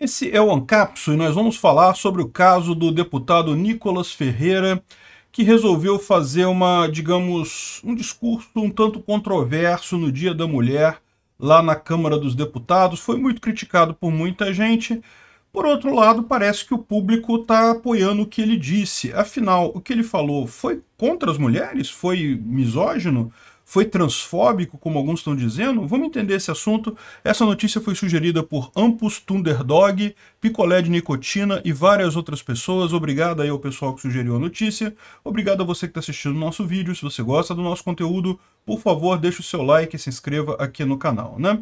Esse é o Ancapso e nós vamos falar sobre o caso do deputado Nicolas Ferreira, que resolveu fazer uma, digamos, um discurso um tanto controverso no Dia da Mulher lá na Câmara dos Deputados. Foi muito criticado por muita gente. Por outro lado, parece que o público está apoiando o que ele disse. Afinal, o que ele falou foi contra as mulheres? Foi misógino? Foi transfóbico, como alguns estão dizendo? Vamos entender esse assunto. Essa notícia foi sugerida por Ampus Thunderdog, Picolé de Nicotina e várias outras pessoas. Obrigado aí ao pessoal que sugeriu a notícia. Obrigado a você que está assistindo o nosso vídeo. Se você gosta do nosso conteúdo, por favor, deixe o seu like e se inscreva aqui no canal, né?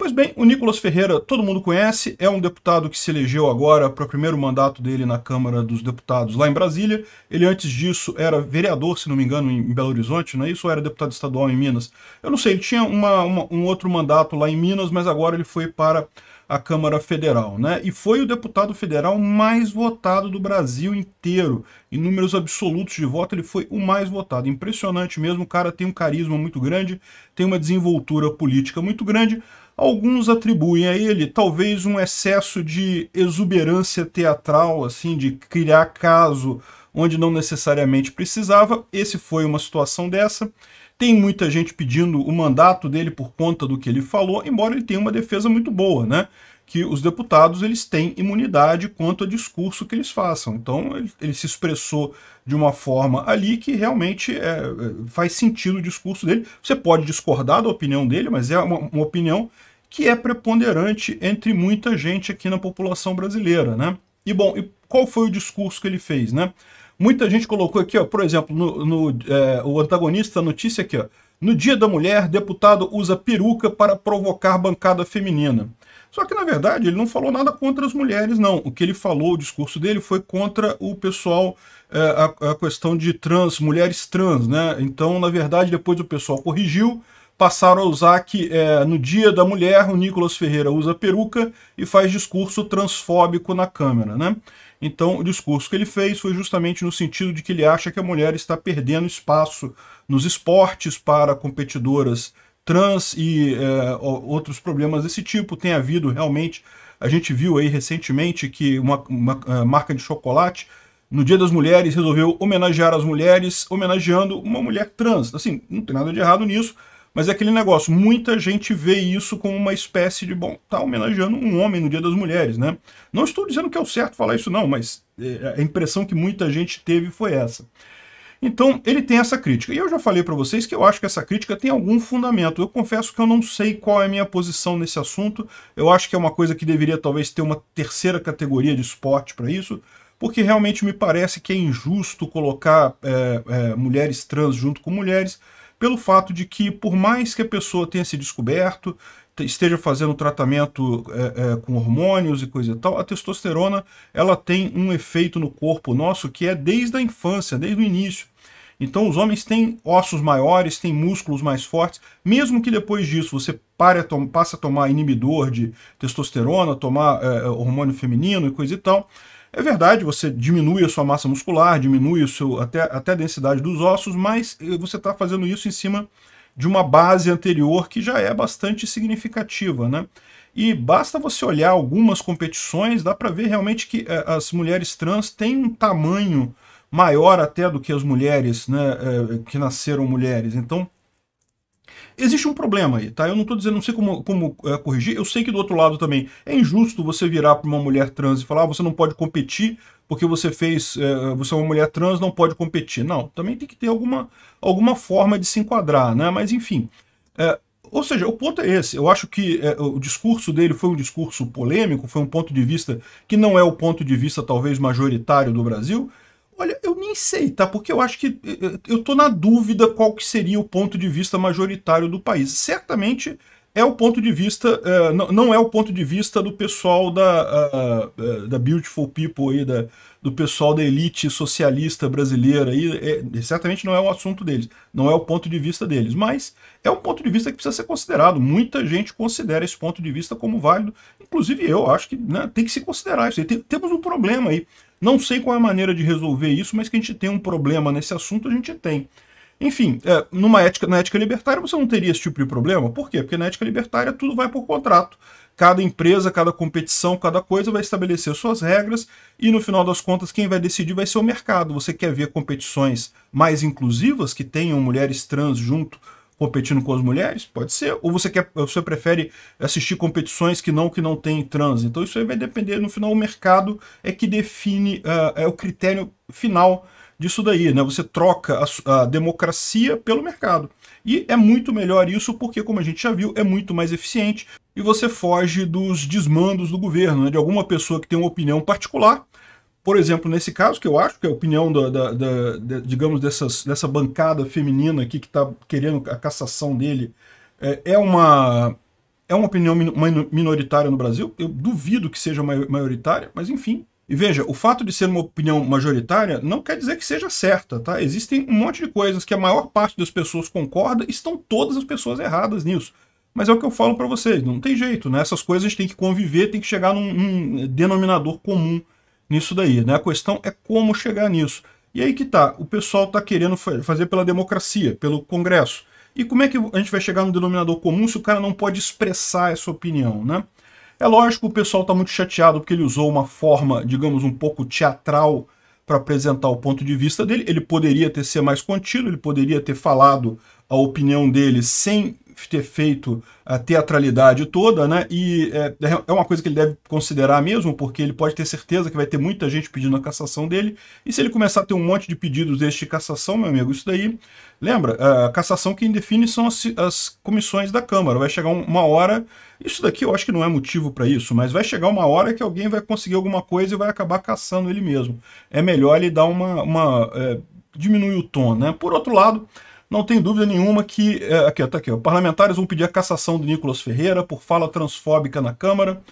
Pois bem, o Nicolas Ferreira todo mundo conhece, é um deputado que se elegeu agora para o primeiro mandato dele na Câmara dos Deputados lá em Brasília. Ele antes disso era vereador, se não me engano, em Belo Horizonte, não é isso? Ou era deputado estadual em Minas? Eu não sei, ele tinha uma, uma, um outro mandato lá em Minas, mas agora ele foi para a Câmara Federal, né? E foi o deputado federal mais votado do Brasil inteiro. Em números absolutos de voto, ele foi o mais votado. Impressionante mesmo, o cara tem um carisma muito grande, tem uma desenvoltura política muito grande. Alguns atribuem a ele talvez um excesso de exuberância teatral, assim, de criar caso onde não necessariamente precisava. Esse foi uma situação dessa. Tem muita gente pedindo o mandato dele por conta do que ele falou, embora ele tenha uma defesa muito boa, né? Que os deputados eles têm imunidade quanto ao discurso que eles façam. Então ele, ele se expressou de uma forma ali que realmente é, é faz sentido o discurso dele. Você pode discordar da opinião dele, mas é uma, uma opinião que é preponderante entre muita gente aqui na população brasileira, né? E bom, e qual foi o discurso que ele fez, né? Muita gente colocou aqui, ó, por exemplo, no, no é, o antagonista da notícia aqui, ó, no Dia da Mulher, deputado usa peruca para provocar bancada feminina. Só que, na verdade, ele não falou nada contra as mulheres, não. O que ele falou, o discurso dele, foi contra o pessoal, é, a, a, questão de trans, mulheres trans, né? Então, na verdade, depois o pessoal corrigiu, passaram a usar que é, no Dia da Mulher o Nicolas Ferreira usa peruca e faz discurso transfóbico na Câmara. Né? Então o discurso que ele fez foi justamente no sentido de que ele acha que a mulher está perdendo espaço nos esportes para competidoras trans e é, outros problemas desse tipo. Tem havido realmente, a gente viu aí recentemente que uma, uma, uma é, marca de chocolate no Dia das Mulheres resolveu homenagear as mulheres homenageando uma mulher trans. Assim, não tem nada de errado nisso, mas é aquele negócio, muita gente vê isso como uma espécie de, bom, tá homenageando um homem no Dia das Mulheres, né? Não estou dizendo que é o certo falar isso não, mas é, a impressão que muita gente teve foi essa. Então, ele tem essa crítica. E eu já falei para vocês que eu acho que essa crítica tem algum fundamento. Eu confesso que eu não sei qual é a minha posição nesse assunto. Eu acho que é uma coisa que deveria talvez ter uma terceira categoria de esporte para isso, porque realmente me parece que é injusto colocar é, é, mulheres trans junto com mulheres, pelo fato de que, por mais que a pessoa tenha se descoberto, esteja fazendo tratamento é, é, com hormônios e coisa e tal, a testosterona ela tem um efeito no corpo nosso que é desde a infância, desde o início. Então os homens têm ossos maiores, têm músculos mais fortes, mesmo que depois disso você pare a passe a tomar inibidor de testosterona, tomar é, é hormônio feminino e coisa e tal, é verdade, você diminui a sua massa muscular, diminui o seu, até, até a densidade dos ossos, mas eh, você está fazendo isso em cima de uma base anterior que já é bastante significativa, né? E basta você olhar algumas competições, dá para ver realmente que eh, as mulheres trans têm um tamanho maior até do que as mulheres né, eh, que nasceram mulheres. Então, Existe um problema aí, tá? Eu não estou dizendo, não sei como, como é, corrigir, eu sei que do outro lado também é injusto você virar para uma mulher trans e falar ah, você não pode competir porque você fez, é, você é uma mulher trans, não pode competir. Não, também tem que ter alguma, alguma forma de se enquadrar, né? Mas enfim, é, ou seja, o ponto é esse. Eu acho que é, o discurso dele foi um discurso polêmico, foi um ponto de vista que não é o ponto de vista talvez majoritário do Brasil, Olha, eu nem sei, tá? Porque eu acho que eh, eh, eu tô na dúvida qual que seria o ponto de vista majoritário do país. Certamente é o ponto de vista, uh, não, não é o ponto de vista do pessoal da, uh, da Beautiful People aí, da, do pessoal da elite socialista brasileira aí, é, certamente não é o assunto deles, não é o ponto de vista deles, mas é um ponto de vista que precisa ser considerado. Muita gente considera esse ponto de vista como válido, inclusive eu acho que né, tem que se considerar isso. Tem, temos um problema aí. Não sei qual é a maneira de resolver isso, mas que a gente tem um problema nesse assunto, a gente tem. Enfim, é, numa ética, na ética libertária você não teria esse tipo de problema. Por quê? Porque na ética libertária tudo vai por contrato. Cada empresa, cada competição, cada coisa vai estabelecer suas regras e no final das contas quem vai decidir vai ser o mercado. Você quer ver competições mais inclusivas, que tenham mulheres trans junto competindo com as mulheres? Pode ser. Ou você, quer, você prefere assistir competições que não que não tem trans? Então isso aí vai depender, no final o mercado é que define, uh, é o critério final disso daí, né? Você troca a, a democracia pelo mercado. E é muito melhor isso porque, como a gente já viu, é muito mais eficiente e você foge dos desmandos do governo, né? de alguma pessoa que tem uma opinião particular. Por exemplo, nesse caso, que eu acho que é a opinião da, da, da digamos, dessas, dessa bancada feminina aqui que está querendo a cassação dele, é, é, uma, é uma opinião minoritária no Brasil. Eu duvido que seja maioritária, mas enfim, e veja, o fato de ser uma opinião majoritária não quer dizer que seja certa, tá? Existem um monte de coisas que a maior parte das pessoas concorda e estão todas as pessoas erradas nisso. Mas é o que eu falo para vocês, não tem jeito, né? Essas coisas a gente tem que conviver, tem que chegar num, num denominador comum nisso daí, né? A questão é como chegar nisso. E aí que tá, o pessoal tá querendo fazer pela democracia, pelo Congresso. E como é que a gente vai chegar num denominador comum se o cara não pode expressar essa opinião, né? É lógico, que o pessoal está muito chateado porque ele usou uma forma, digamos, um pouco teatral para apresentar o ponto de vista dele. Ele poderia ter sido mais contido, ele poderia ter falado a opinião dele sem ter feito a teatralidade toda, né? E é, é, é, uma coisa que ele deve considerar mesmo, porque ele pode ter certeza que vai ter muita gente pedindo a cassação dele. E se ele começar a ter um monte de pedidos deste de cassação, meu amigo, isso daí. Lembra, a cassação quem define são as, as comissões da Câmara. Vai chegar uma hora. Isso daqui eu acho que não é motivo para isso, mas vai chegar uma hora que alguém vai conseguir alguma coisa e vai acabar caçando ele mesmo. É melhor ele dar uma. uma é, diminuir o tom, né? Por outro lado, não tenho dúvida nenhuma que. É, aqui, tá aqui. Ó, parlamentares vão pedir a cassação do Nicolas Ferreira por fala transfóbica na Câmara.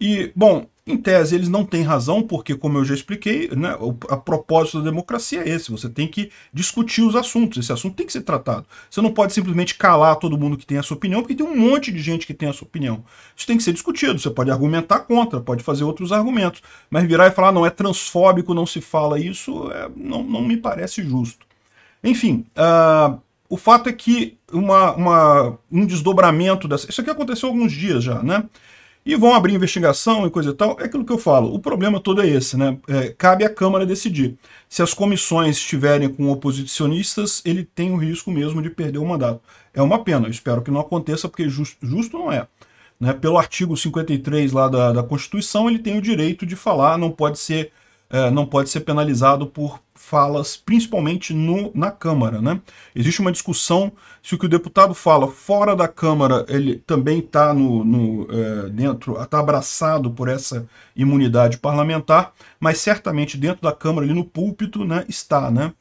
E, bom, em tese eles não têm razão, porque, como eu já expliquei, né, o, a propósito da democracia é esse: você tem que discutir os assuntos, esse assunto tem que ser tratado. Você não pode simplesmente calar todo mundo que tem a sua opinião, porque tem um monte de gente que tem a sua opinião. Isso tem que ser discutido, você pode argumentar contra, pode fazer outros argumentos, mas virar e falar, ah, não, é transfóbico, não se fala isso, é, não, não me parece justo. Enfim, uh, o fato é que uma, uma, um desdobramento dessa. Isso aqui aconteceu alguns dias já, né? E vão abrir investigação e coisa e tal. É aquilo que eu falo. O problema todo é esse, né? É, cabe à Câmara decidir. Se as comissões estiverem com oposicionistas, ele tem o risco mesmo de perder o mandato. É uma pena. Eu espero que não aconteça, porque just, justo não é. Né? Pelo artigo 53 lá da, da Constituição, ele tem o direito de falar, não pode ser é, não pode ser penalizado por falas, principalmente no, na Câmara. Né? Existe uma discussão se o que o deputado fala fora da Câmara ele também está no, no é, dentro, está abraçado por essa imunidade parlamentar, mas certamente dentro da Câmara, ali no púlpito, né, está. Né?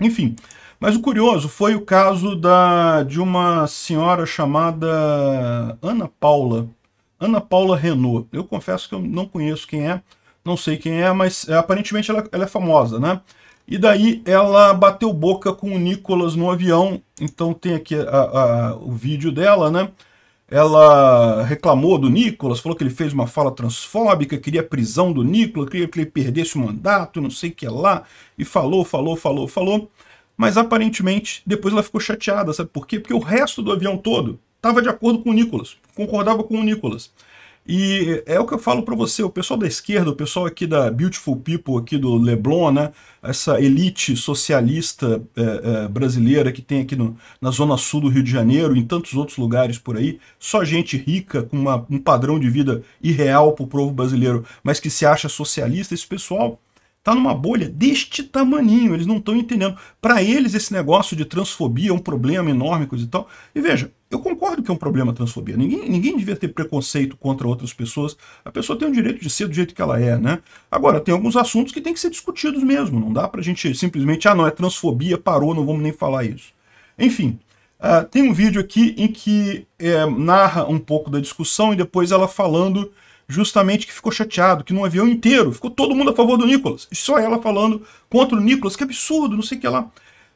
Enfim, mas o curioso foi o caso da, de uma senhora chamada Ana Paula, Ana Paula Renault. Eu confesso que eu não conheço quem é, não sei quem é, mas é, aparentemente ela, ela, é famosa, né? E daí ela bateu boca com o Nicolas no avião, então tem aqui a, a, o vídeo dela, né? Ela reclamou do Nicolas, falou que ele fez uma fala transfóbica, queria a prisão do Nicolas, queria que ele perdesse o mandato, não sei o que lá, e falou, falou, falou, falou. Mas aparentemente depois ela ficou chateada, sabe por quê? Porque o resto do avião todo estava de acordo com o Nicolas, concordava com o Nicolas. E é o que eu falo para você, o pessoal da esquerda, o pessoal aqui da Beautiful People, aqui do Leblon, né? essa elite socialista é, é, brasileira que tem aqui no, na zona sul do Rio de Janeiro, em tantos outros lugares por aí, só gente rica, com uma, um padrão de vida irreal para o povo brasileiro, mas que se acha socialista, esse pessoal está numa bolha deste tamaninho, eles não estão entendendo. Para eles, esse negócio de transfobia é um problema enorme, coisa e tal. E veja, eu concordo que é um problema transfobia. Ninguém, ninguém devia ter preconceito contra outras pessoas. A pessoa tem o direito de ser do jeito que ela é, né? Agora, tem alguns assuntos que têm que ser discutidos mesmo. Não dá para a gente simplesmente, ah, não, é transfobia, parou, não vamos nem falar isso. Enfim, uh, tem um vídeo aqui em que é, narra um pouco da discussão e depois ela falando justamente que ficou chateado, que no avião inteiro ficou todo mundo a favor do Nicolas. E só ela falando contra o Nicolas, que absurdo, não sei o que lá.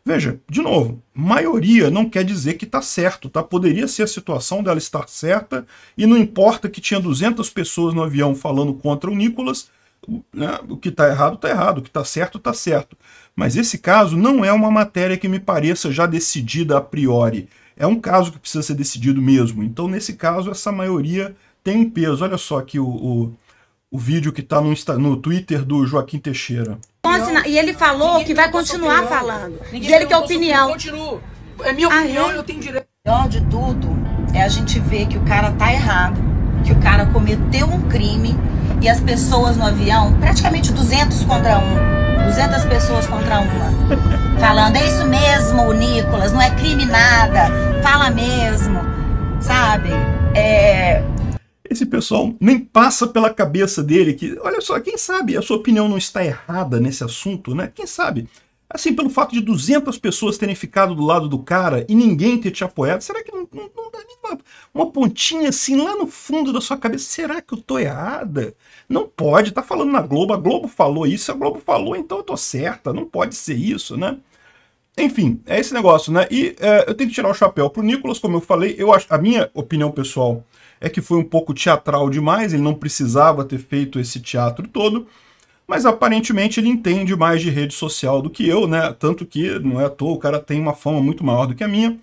Veja, de novo, maioria não quer dizer que está certo, tá? Poderia ser a situação dela estar certa, e não importa que tinha 200 pessoas no avião falando contra o Nicolas, né? o que está errado, está errado, o que está certo, está certo. Mas esse caso não é uma matéria que me pareça já decidida a priori. É um caso que precisa ser decidido mesmo. Então, nesse caso, essa maioria tem peso. Olha só aqui o, o, o vídeo que está no, no Twitter do Joaquim Teixeira. E ele falou que vai continuar falando. ele que é opinião. Continuo. É minha opinião, ah, é? eu tenho direito. O pior de tudo é a gente ver que o cara tá errado, que o cara cometeu um crime e as pessoas no avião, praticamente 200 contra um, 200 pessoas contra uma, falando, é isso mesmo, Nicolas, não é crime nada, fala mesmo, sabe? É, esse pessoal nem passa pela cabeça dele que, olha só, quem sabe a sua opinião não está errada nesse assunto, né? Quem sabe? Assim, pelo fato de 200 pessoas terem ficado do lado do cara e ninguém ter te apoiado, será que não, não, não dá nem uma, uma, pontinha assim lá no fundo da sua cabeça? Será que eu tô errada? Não pode, tá falando na Globo, a Globo falou isso, a Globo falou, então eu tô certa, não pode ser isso, né? Enfim, é esse negócio, né? E é, eu tenho que tirar o chapéu pro Nicolas, como eu falei, eu acho, a minha opinião pessoal é que foi um pouco teatral demais, ele não precisava ter feito esse teatro todo, mas aparentemente ele entende mais de rede social do que eu, né? Tanto que não é à toa, o cara tem uma fama muito maior do que a minha.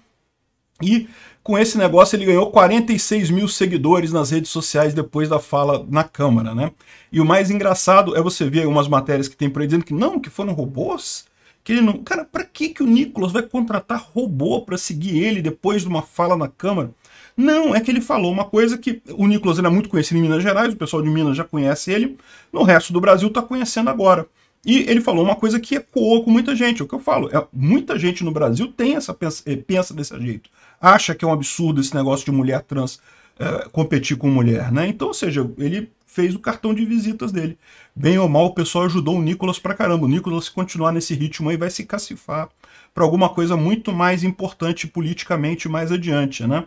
E com esse negócio ele ganhou 46 mil seguidores nas redes sociais depois da fala na Câmara, né? E o mais engraçado é você ver algumas matérias que tem por aí dizendo que não, que foram robôs, que ele não. Cara, para que que o Nicolas vai contratar robô para seguir ele depois de uma fala na Câmara? Não, é que ele falou uma coisa que o Nicolas ele é muito conhecido em Minas Gerais, o pessoal de Minas já conhece ele, no resto do Brasil está conhecendo agora. E ele falou uma coisa que ecoou com muita gente, é o que eu falo, é, muita gente no Brasil tem essa pensa, eh, pensa desse jeito, acha que é um absurdo esse negócio de mulher trans é, competir com mulher, né? Então, ou seja, ele fez o cartão de visitas dele. Bem ou mal, o pessoal ajudou o Nicolas pra caramba. O Nicolas, se continuar nesse ritmo aí, vai se cacifar para alguma coisa muito mais importante politicamente mais adiante, né?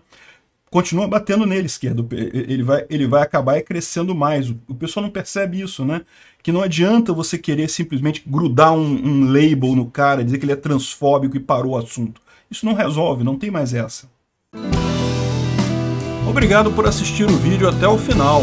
Continua batendo nele, esquerdo. Ele vai, ele vai acabar crescendo mais. O pessoal não percebe isso, né? Que não adianta você querer simplesmente grudar um, um label no cara, dizer que ele é transfóbico e parou o assunto. Isso não resolve, não tem mais essa. Obrigado por assistir o vídeo até o final.